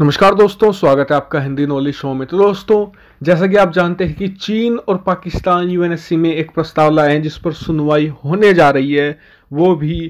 नमस्कार दोस्तों स्वागत है आपका हिंदी नॉलेज शो में तो दोस्तों जैसा कि आप जानते हैं कि चीन और पाकिस्तान यूएनएससी में एक प्रस्ताव लाए हैं जिस पर सुनवाई होने जा रही है वो भी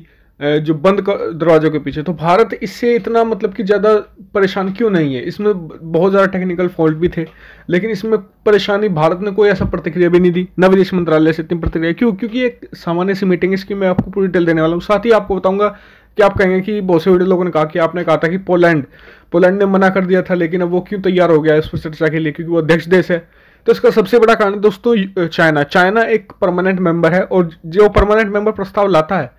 जो बंद दरवाजों के पीछे तो भारत इससे इतना मतलब कि ज़्यादा परेशान क्यों नहीं है इसमें बहुत ज़्यादा टेक्निकल फॉल्ट भी थे लेकिन इसमें परेशानी भारत ने कोई ऐसा प्रतिक्रिया भी नहीं दी न विदेश मंत्रालय से इतनी प्रतिक्रिया क्यों क्योंकि एक सामान्य सी मीटिंग है इसकी मैं आपको पूरी डिटेल देने वाला हूँ साथ ही आपको बताऊँगा कि आप कहेंगे कि बहुत से वीडियो लोगों ने कहा कि आपने कहा था कि पोलैंड पोलैंड ने मना कर दिया था लेकिन अब वो क्यों तैयार हो गया इस पर चर्चा के लिए क्योंकि वो अध्यक्ष देश है तो इसका सबसे बड़ा कारण दोस्तों चाइना चाइना एक परमानेंट मेंबर है और जो परमानेंट मेंबर प्रस्ताव लाता है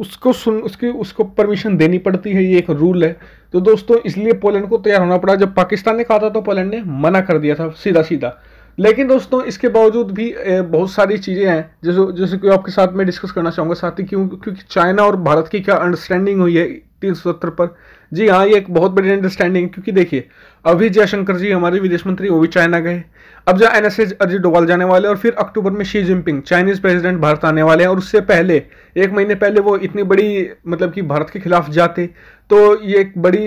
उसको सुन उसकी उसको परमिशन देनी पड़ती है ये एक रूल है तो दोस्तों इसलिए पोलैंड को तैयार होना पड़ा जब पाकिस्तान ने कहा था तो पोलैंड ने मना कर दिया था सीधा सीधा लेकिन दोस्तों इसके बावजूद भी बहुत सारी चीज़ें हैं जैसे जैसे कि आपके साथ मैं डिस्कस करना चाहूँगा साथ ही क्यों क्योंकि चाइना और भारत की क्या अंडरस्टैंडिंग हुई है तीन सौ सत्तर पर जी हाँ ये एक बहुत बड़ी अंडरस्टैंडिंग है क्योंकि देखिए अभी जयशंकर जी हमारे विदेश मंत्री वो भी चाइना गए अब जो एन एस अजीत डोवाल जाने वाले और फिर अक्टूबर में Xi Jinping Chinese president Bharat आने वाले हैं और उससे पहले एक महीने पहले वो इतनी बड़ी मतलब कि भारत के खिलाफ जाते तो ये एक बड़ी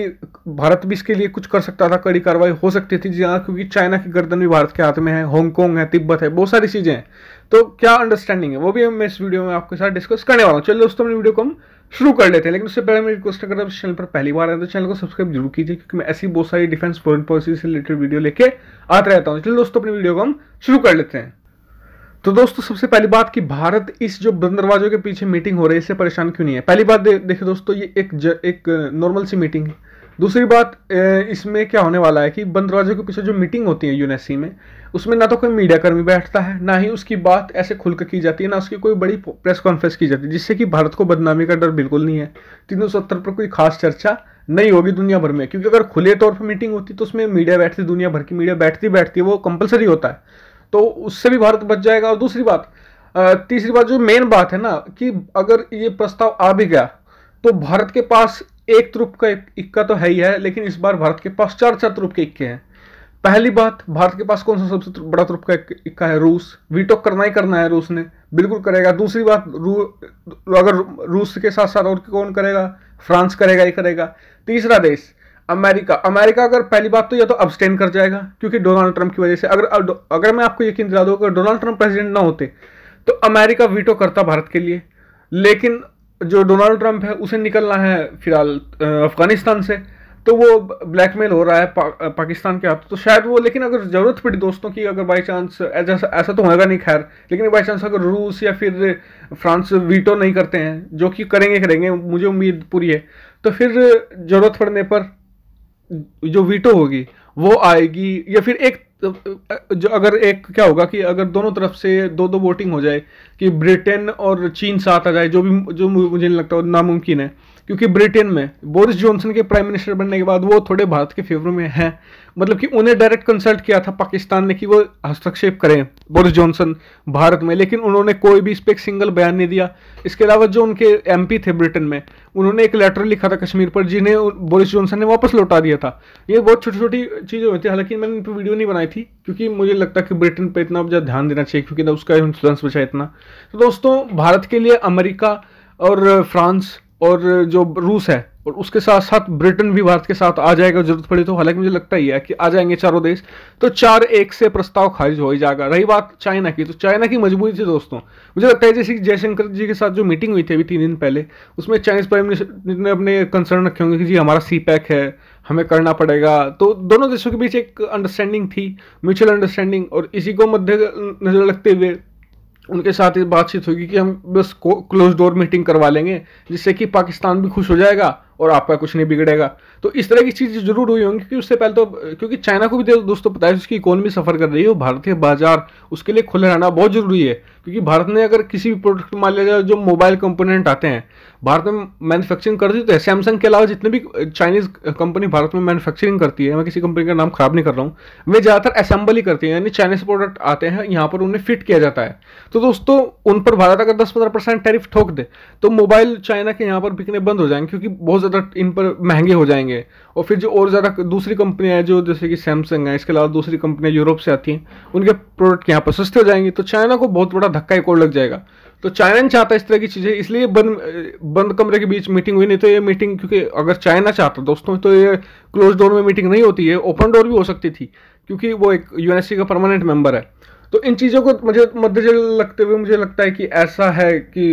भारत भी इसके लिए कुछ कर सकता था कड़ी कार्रवाई हो सकती थी जी हाँ क्योंकि चाइना की गर्दन भी भारत के हाथ में है हांगकॉन्ग है तिब्बत है बहुत सारी चीज़ें हैं तो क्या अंडरस्टैंडिंग है वो भी मैं इस वीडियो में आपके साथ डिस्कस करने वाला हूँ चलिए दोस्तों वीडियो को हम शुरू कर लेते हैं लेकिन उससे पहले मैं रिक्वेस्ट अगर आप चैनल पर पहली बार आए तो चैनल को सब्सक्राइब जरूर कीजिए क्योंकि मैं ऐसी बहुत सारी डिफेंस फॉरन पॉलिसी से रिलेटेड वीडियो लेके आता रहता हूँ चलिए दोस्तों अपनी वीडियो को हम शुरू कर लेते हैं तो दोस्तों सबसे पहली बात कि भारत इस जो बंद दरवाजों के पीछे मीटिंग हो रही है इससे परेशान क्यों नहीं है पहली बात दे, देखे दोस्तों ये एक ज, एक नॉर्मल सी मीटिंग है दूसरी बात इसमें क्या होने वाला है कि बंद दरवाजे के पीछे जो मीटिंग होती है यूनेसी में उसमें ना तो कोई मीडियाकर्मी बैठता है ना ही उसकी बात ऐसे खुलकर की जाती है ना उसकी कोई बड़ी प्रेस कॉन्फ्रेंस की जाती है जिससे कि भारत को बदनामी का डर बिल्कुल नहीं है तीन सौ पर कोई खास चर्चा नहीं होगी दुनिया भर में क्योंकि अगर खुले तौर पर मीटिंग होती तो उसमें मीडिया बैठती दुनिया भर की मीडिया बैठती बैठती वो कंपलसरी होता है तो उससे भी भारत बच जाएगा और दूसरी बात तीसरी बात जो मेन बात है ना कि अगर ये प्रस्ताव आ भी गया तो भारत के पास एक त्रुप का इक्का तो है ही है लेकिन इस बार भारत के पास चार चार त्रुप के इक्के हैं पहली बात भारत के पास कौन सा सबसे बड़ा त्रुप का इक्का है रूस वीटो करना ही करना है रूस ने बिल्कुल करेगा दूसरी बात रू अगर रूस के साथ साथ और कौन करेगा फ्रांस करेगा ही करेगा तीसरा देश अमेरिका अमेरिका अगर पहली बात तो या तो अबस्टेन कर जाएगा क्योंकि डोनाल्ड ट्रंप की वजह से अगर अगर मैं आपको यकीन दिला दूँ अगर डोनाल्ड ट्रंप प्रेसिडेंट ना होते तो अमेरिका वीटो करता भारत के लिए लेकिन जो डोनाल्ड ट्रंप है उसे निकलना है फिलहाल अफगानिस्तान से तो वो ब्लैकमेल हो रहा है पा, पाकिस्तान के हाथ तो शायद वो लेकिन अगर ज़रूरत पड़ी दोस्तों की अगर बाई चांस ऐसा ऐसा तो होगा नहीं खैर लेकिन बाई चांस अगर रूस या फिर फ्रांस वीटो नहीं करते हैं जो कि करेंगे करेंगे मुझे उम्मीद पूरी है तो फिर ज़रूरत पड़ने पर जो वीटो होगी वो आएगी या फिर एक तो जो अगर एक क्या होगा कि अगर दोनों तरफ से दो दो वोटिंग हो जाए कि ब्रिटेन और चीन साथ आ जाए जो भी जो मुझे नहीं लगता नामुमकिन है क्योंकि ब्रिटेन में बोरिस जॉनसन के प्राइम मिनिस्टर बनने के बाद वो थोड़े भारत के फेवर में हैं मतलब कि उन्हें डायरेक्ट कंसल्ट किया था पाकिस्तान ने कि वो हस्तक्षेप करें बोरिस जॉनसन भारत में लेकिन उन्होंने कोई भी इस पर एक सिंगल बयान नहीं दिया इसके अलावा जो उनके एम थे ब्रिटेन में उन्होंने एक लेटर लिखा था कश्मीर पर जिन्हें बोरिस जॉनसन ने वापस लौटा दिया था ये बहुत छोटी छोटी चीज़ें हुई थी हालांकि मैंने इन पर वीडियो नहीं बनाई थी क्योंकि मुझे लगता है कि ब्रिटेन पर इतना ज़्यादा ध्यान देना चाहिए क्योंकि उसका इन्फ्लुएंस बचा इतना तो दोस्तों भारत के लिए अमेरिका और फ्रांस और जो रूस है और उसके साथ साथ ब्रिटेन भी भारत के साथ आ जाएगा जरूरत पड़ी तो हालांकि मुझे लगता ही है कि आ जाएंगे चारों देश तो चार एक से प्रस्ताव खारिज हो ही जाएगा रही बात चाइना की तो चाइना की मजबूरी थी दोस्तों मुझे लगता है जैसे कि जयशंकर जी के साथ जो मीटिंग हुई थी अभी तीन दिन पहले उसमें चाइनीज प्राइम मिनिस्टर ने अपने कंसर्न रखे होंगे कि जी हमारा सी पैक है हमें करना पड़ेगा तो दोनों देशों के बीच एक अंडरस्टैंडिंग थी म्यूचुअल अंडरस्टैंडिंग और इसी को मध्य नजर रखते हुए उनके साथ ये बातचीत होगी कि हम बस क्लोज डोर मीटिंग करवा लेंगे जिससे कि पाकिस्तान भी खुश हो जाएगा और आपका कुछ नहीं बिगड़ेगा तो इस तरह की चीज़ें जरूर हुई होंगी क्योंकि उससे पहले तो क्योंकि चाइना को भी दोस्तों पता है उसकी इकोनॉमी सफ़र कर रही है और भारतीय बाजार उसके लिए खुले रहना बहुत ज़रूरी है क्योंकि भारत ने अगर किसी भी प्रोडक्ट मान लिया जाए जो मोबाइल कंपोनेंट आते हैं भारत में मैनुफैक्चरिंग करती तो हैं सैमसंग के अलावा जितने भी चाइनीज़ कंपनी भारत में मैनुफैक्चरिंग करती है मैं किसी कंपनी का नाम खराब नहीं कर रहा हूँ वे ज़्यादातर असेंबल ही करती है यानी चाइनीज़ प्रोडक्ट आते हैं यहाँ पर उन्हें फिट किया जाता है तो दोस्तों उन पर भारत अगर दस पंद्रह परसेंट टैरिफ ठोक दे तो मोबाइल चाइना के यहाँ पर बिकने बंद हो जाएंगे क्योंकि बहुत ज़्यादा इन पर महंगे हो जाएंगे और फिर जो और ज़्यादा दूसरी कंपनियाँ हैं जो जैसे कि सैमसंग है इसके अलावा दूसरी कंपनियाँ यूरोप से आती हैं उनके प्रोडक्ट यहाँ पर सस्ते हो जाएंगे तो चाइना को बहुत बड़ा धक्का एक और लग जाएगा तो चाइना नहीं चाहता इस तरह की चीज़ें इसलिए बंद बंद कमरे के बीच मीटिंग हुई नहीं तो ये मीटिंग क्योंकि अगर चाइना चाहता दोस्तों तो ये क्लोज डोर में मीटिंग नहीं होती है ओपन डोर भी हो सकती थी क्योंकि वो एक यूएनएससी का परमानेंट मेंबर है तो इन चीज़ों को मुझे मद्देनजर लगते हुए मुझे लगता है कि ऐसा है कि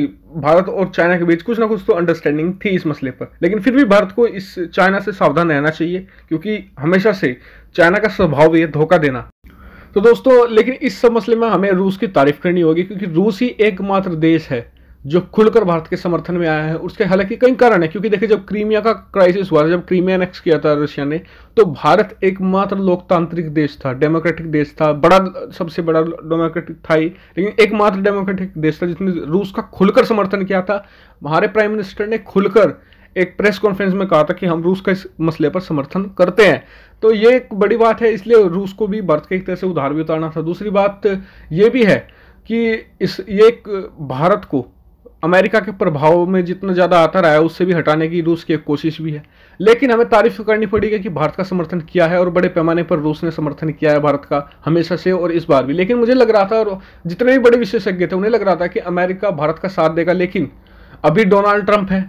भारत और चाइना के बीच कुछ ना कुछ तो अंडरस्टैंडिंग थी इस मसले पर लेकिन फिर भी भारत को इस चाइना से सावधान रहना चाहिए क्योंकि हमेशा से चाइना का स्वभाव यह धोखा देना तो दोस्तों लेकिन इस सब मसले में हमें रूस की तारीफ करनी होगी क्योंकि रूस ही एकमात्र देश है जो खुलकर भारत के समर्थन में आया है उसके हालांकि कई कारण है क्योंकि देखिए जब क्रीमिया का क्राइसिस हुआ जब क्रीमिया नेक्स किया था रशिया ने तो भारत एकमात्र लोकतांत्रिक देश था डेमोक्रेटिक देश था बड़ा सबसे बड़ा डेमोक्रेटिक था ही लेकिन एकमात्र डेमोक्रेटिक देश था जिसने रूस का खुलकर समर्थन किया था हमारे प्राइम मिनिस्टर ने खुलकर एक प्रेस कॉन्फ्रेंस में कहा था कि हम रूस का इस मसले पर समर्थन करते हैं तो ये एक बड़ी बात है इसलिए रूस को भी भारत के एक तरह से उधार भी उतारना था दूसरी बात ये भी है कि इस ये एक भारत को अमेरिका के प्रभाव में जितना ज़्यादा आता रहा है उससे भी हटाने की रूस की एक कोशिश भी है लेकिन हमें तारीफ तो करनी पड़ेगी कि भारत का समर्थन किया है और बड़े पैमाने पर रूस ने समर्थन किया है भारत का हमेशा से और इस बार भी लेकिन मुझे लग रहा था और जितने भी बड़े विशेषज्ञ थे उन्हें लग रहा था कि अमेरिका भारत का साथ देगा लेकिन अभी डोनाल्ड ट्रंप है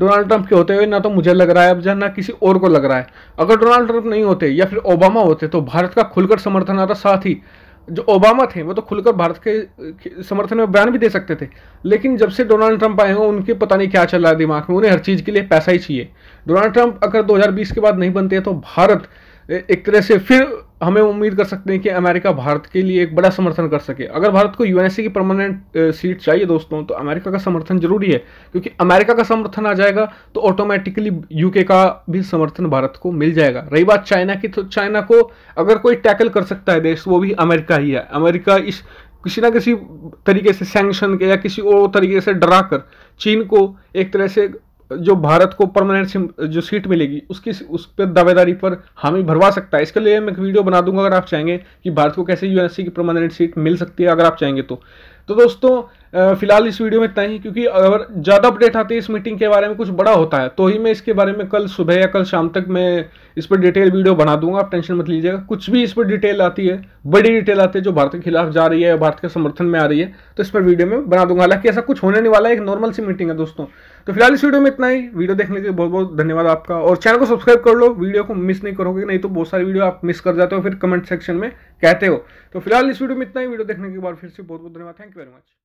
डोनाल्ड ट्रंप के होते हुए ना तो मुझे लग रहा है अब ना किसी और को लग रहा है अगर डोनाल्ड ट्रंप नहीं होते या फिर ओबामा होते तो भारत का खुलकर समर्थन आता साथ ही जो ओबामा थे वो तो खुलकर भारत के समर्थन में बयान भी दे सकते थे लेकिन जब से डोनाल्ड ट्रंप आए हों उनके पता नहीं क्या चल रहा है दिमाग में उन्हें हर चीज़ के लिए पैसा ही चाहिए डोनाल्ड ट्रंप अगर 2020 के बाद नहीं बनते तो भारत एक तरह से फिर हमें उम्मीद कर सकते हैं कि अमेरिका भारत के लिए एक बड़ा समर्थन कर सके अगर भारत को यूएनएससी की परमानेंट सीट चाहिए दोस्तों तो अमेरिका का समर्थन जरूरी है क्योंकि अमेरिका का समर्थन आ जाएगा तो ऑटोमेटिकली यूके का भी समर्थन भारत को मिल जाएगा रही बात चाइना की तो चाइना को अगर कोई टैकल कर सकता है देश वो भी अमेरिका ही है अमेरिका इस किसी ना किसी तरीके से सैंक्शन के या किसी और तरीके से डरा कर चीन को एक तरह से जो भारत को परमानेंट जो सीट मिलेगी उसकी उस पर दावेदारी पर हामी भरवा सकता है इसके लिए मैं एक वीडियो बना दूंगा अगर आप चाहेंगे कि भारत को कैसे यूएनएससी की परमानेंट सीट मिल सकती है अगर आप चाहेंगे तो तो दोस्तों फिलहाल इस वीडियो में इतना ही क्योंकि अगर ज़्यादा अपडेट आती है इस मीटिंग के बारे में कुछ बड़ा होता है तो ही मैं इसके बारे में कल सुबह या कल शाम तक मैं इस पर डिटेल वीडियो बना दूंगा आप टेंशन मत लीजिएगा कुछ भी इस पर डिटेल आती है बड़ी डिटेल आती है जो भारत के खिलाफ जा रही है भारत के समर्थन में आ रही है तो इस पर वीडियो में बना दूंगा हालांकि ऐसा कुछ होने नहीं वाला है एक नॉर्मल सी मीटिंग है दोस्तों तो फिलहाल इस वीडियो में इतना ही वीडियो देखने के लिए बहुत बहुत धन्यवाद आपका और चैनल को सब्सक्राइब कर लो वीडियो को मिस नहीं करोगे नहीं तो बहुत सारी वीडियो आप मिस कर जाते हो फिर कमेंट सेक्शन में कहते हो तो फिलहाल इस वीडियो में इतना ही वीडियो देखने के बाद फिर से बहुत बहुत धन्यवाद थैंक यू वेरी मच